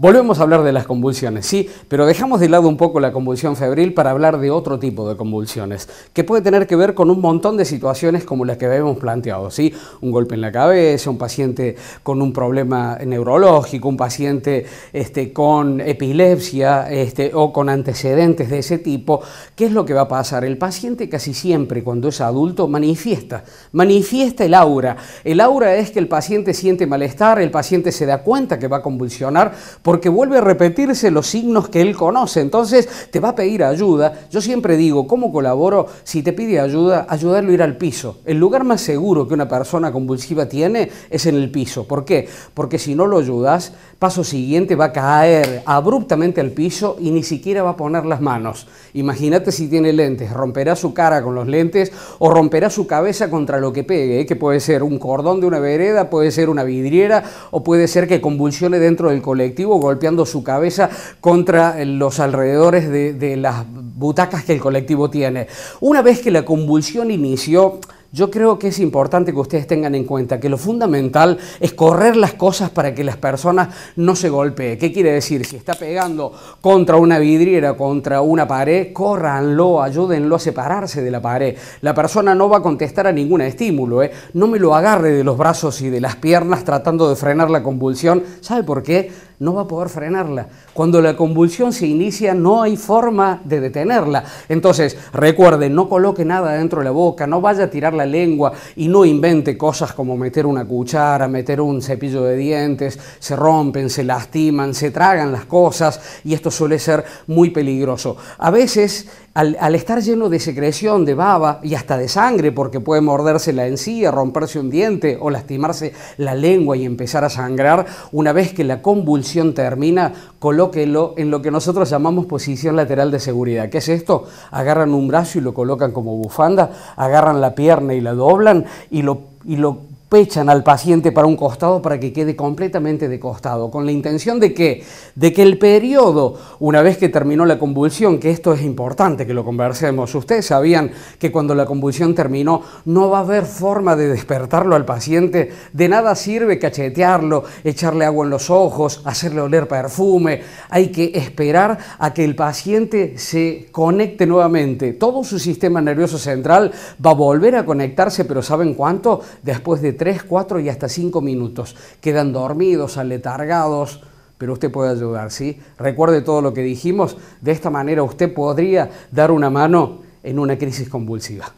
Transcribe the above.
Volvemos a hablar de las convulsiones, sí, pero dejamos de lado un poco la convulsión febril para hablar de otro tipo de convulsiones, que puede tener que ver con un montón de situaciones como las que habíamos planteado, ¿sí? Un golpe en la cabeza, un paciente con un problema neurológico, un paciente este, con epilepsia este, o con antecedentes de ese tipo. ¿Qué es lo que va a pasar? El paciente casi siempre cuando es adulto manifiesta, manifiesta el aura. El aura es que el paciente siente malestar, el paciente se da cuenta que va a convulsionar, porque vuelve a repetirse los signos que él conoce. Entonces te va a pedir ayuda. Yo siempre digo, ¿cómo colaboro? Si te pide ayuda, ayudarlo a ir al piso. El lugar más seguro que una persona convulsiva tiene es en el piso. ¿Por qué? Porque si no lo ayudas, paso siguiente va a caer abruptamente al piso y ni siquiera va a poner las manos. Imagínate si tiene lentes, romperá su cara con los lentes o romperá su cabeza contra lo que pegue, ¿eh? que puede ser un cordón de una vereda, puede ser una vidriera o puede ser que convulsione dentro del colectivo golpeando su cabeza contra los alrededores de, las butacas que el colectivo tiene. Una vez que la convulsión inició, yo creo que es importante que ustedes tengan en cuenta que lo fundamental es correr las cosas para que las personas no se golpeen. ¿Qué quiere decir? Si está pegando contra una vidriera, contra una pared, córranlo, ayúdenlo a separarse de la pared. La persona no va a contestar a ningún estímulo. ¿eh? No me lo agarre de los brazos y de las piernas tratando de frenar la convulsión. ¿Sabe por qué? no va a poder frenarla. Cuando la convulsión se inicia no hay forma de detenerla. Entonces, recuerde no coloque nada dentro de la boca, no vaya a tirar la lengua y no invente cosas como meter una cuchara, meter un cepillo de dientes, se rompen, se lastiman, se tragan las cosas y esto suele ser muy peligroso. A veces al, estar lleno de secreción, de baba y hasta de sangre, porque puede morderse la encía, romperse un diente o lastimarse la lengua y empezar a sangrar, una vez que la convulsión termina, colóquelo en lo que nosotros llamamos posición lateral de seguridad. ¿Qué es esto? Agarran un brazo y lo colocan como bufanda, agarran la pierna y la doblan y lo, y lo pechan al paciente para un costado para que quede completamente de costado, con la intención de que, de que el periodo, una vez que terminó la convulsión, que esto es importante que lo conversemos, ustedes sabían que cuando la convulsión terminó no va a haber forma de despertarlo al paciente, de nada sirve cachetearlo, echarle agua en los ojos, hacerle oler perfume, hay que esperar a que el paciente se conecte nuevamente, todo su sistema nervioso central va a volver a conectarse, pero ¿saben cuánto? Después de tres, cuatro y hasta cinco minutos. Quedan dormidos, aletargados, pero usted puede ayudar, ¿sí? Recuerde todo lo que dijimos, de esta manera usted podría dar una mano en una crisis convulsiva.